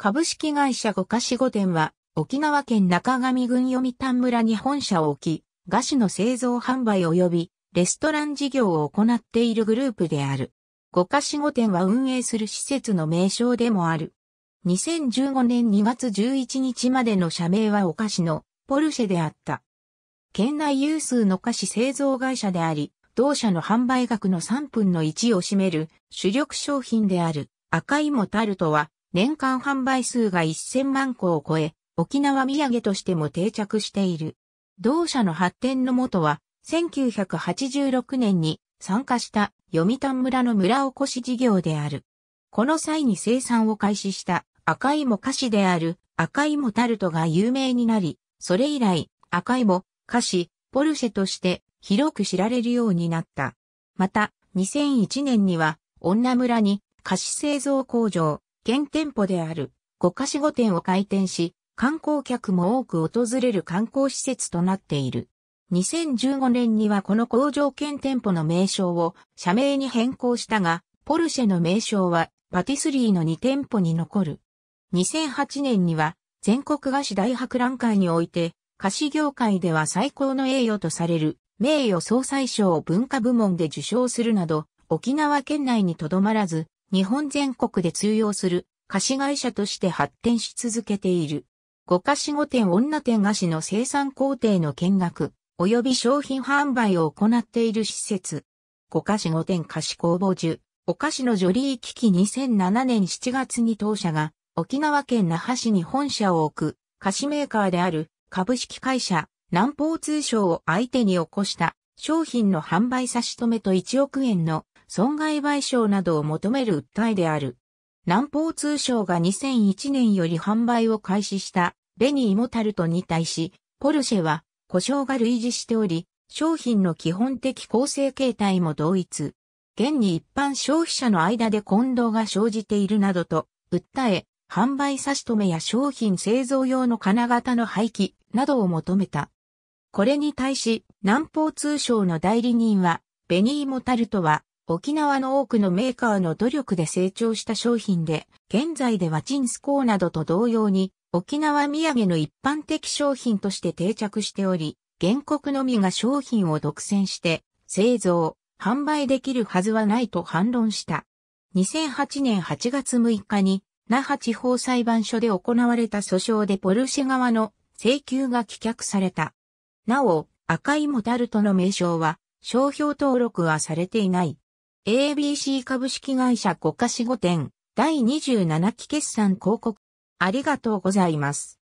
株式会社五菓子御殿は、沖縄県中上郡読谷村に本社を置き、菓子の製造販売及びレストラン事業を行っているグループである。五菓子御殿は運営する施設の名称でもある。2015年2月11日までの社名はお菓子のポルシェであった。県内有数の菓子製造会社であり、同社の販売額の3分の1を占める主力商品である赤芋タルトは年間販売数が1000万個を超え、沖縄土産としても定着している。同社の発展のもとは、1986年に参加した読谷村の村おこし事業である。この際に生産を開始した赤芋菓子である赤芋タルトが有名になり、それ以来赤芋、菓子、ポルシェとして広く知られるようになった。また、2001年には女村に菓子製造工場、現店舗である五カ市5店を開店し、観光客も多く訪れる観光施設となっている。2015年にはこの工場兼店舗の名称を社名に変更したが、ポルシェの名称はパティスリーの2店舗に残る。2008年には全国菓子大博覧会において、菓子業界では最高の栄誉とされる名誉総裁賞を文化部門で受賞するなど、沖縄県内にとどまらず、日本全国で通用する菓子会社として発展し続けている。五菓子五店女店菓子の生産工程の見学、及び商品販売を行っている施設。五菓子五店菓子工房中、お菓子のジョリー機器2007年7月に当社が沖縄県那覇市に本社を置く菓子メーカーである株式会社南方通商を相手に起こした商品の販売差し止めと1億円の損害賠償などを求める訴えである。南方通商が2001年より販売を開始したベニーモタルトに対し、ポルシェは故障が類似しており、商品の基本的構成形態も同一。現に一般消費者の間で混同が生じているなどと、訴え、販売差し止めや商品製造用の金型の廃棄などを求めた。これに対し、南方通商の代理人は、ベニーモタルトは、沖縄の多くのメーカーの努力で成長した商品で、現在ではチンスコーなどと同様に、沖縄土産の一般的商品として定着しており、原告のみが商品を独占して製造、販売できるはずはないと反論した。2008年8月6日に、那覇地方裁判所で行われた訴訟でポルシェ側の請求が棄却された。なお、赤いモタルトの名称は、商標登録はされていない。ABC 株式会社国家死後店第27期決算広告ありがとうございます。